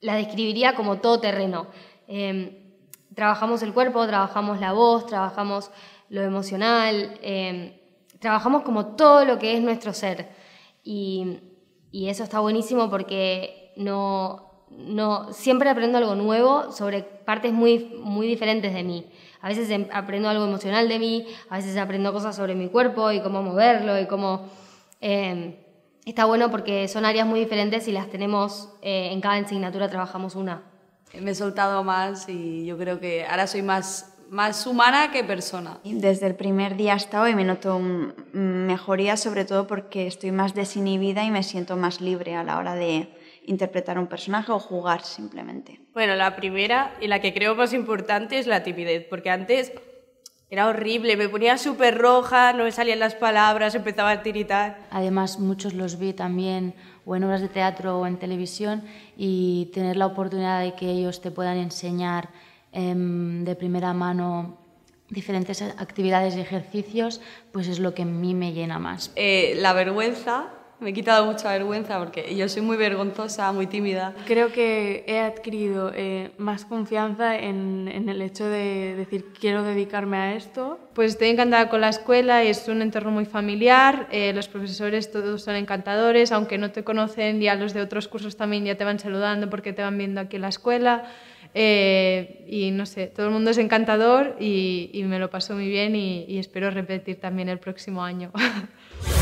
La describiría como todo terreno. Em, trabajamos el cuerpo, trabajamos la voz, trabajamos lo emocional, em, trabajamos como todo lo que es nuestro ser. Y, eso está buenísimo porque no, no, siempre aprendo algo nuevo sobre partes muy, muy diferentes de mí. A veces em, aprendo algo emocional de mí, a veces aprendo cosas sobre mi cuerpo y cómo moverlo y cómo está bueno porque son áreas muy diferentes y las tenemos, eh, en cada asignatura trabajamos una. Me he soltado más y yo creo que ahora soy más más humana que persona. Desde el primer día hasta hoy me noto mejoría, sobre todo porque estoy más desinhibida y me siento más libre a la hora de interpretar un personaje o jugar simplemente. Bueno, la primera y la que creo más importante es la timidez, porque antes era horrible, me ponía súper roja, no me salían las palabras, empezaba a tiritar. Además, muchos los vi también o en obras de teatro o en televisión y tener la oportunidad de que ellos te puedan enseñar em, de primera mano diferentes actividades y ejercicios, pues es lo que a mí me llena más. Eh, la vergüenza me he quitado mucha vergüenza porque yo soy muy vergonzosa, muy tímida. Creo que he adquirido eh, más confianza en, el hecho de decir quiero dedicarme a esto. Pues estoy encantada con la escuela, es un entorno muy familiar, eh, los profesores todos son encantadores, aunque no te conocen, ya los de otros cursos también ya te van saludando porque te van viendo aquí en la escuela. Eh, y no sé, todo el mundo es encantador y, me lo paso muy bien y espero repetir también el próximo año.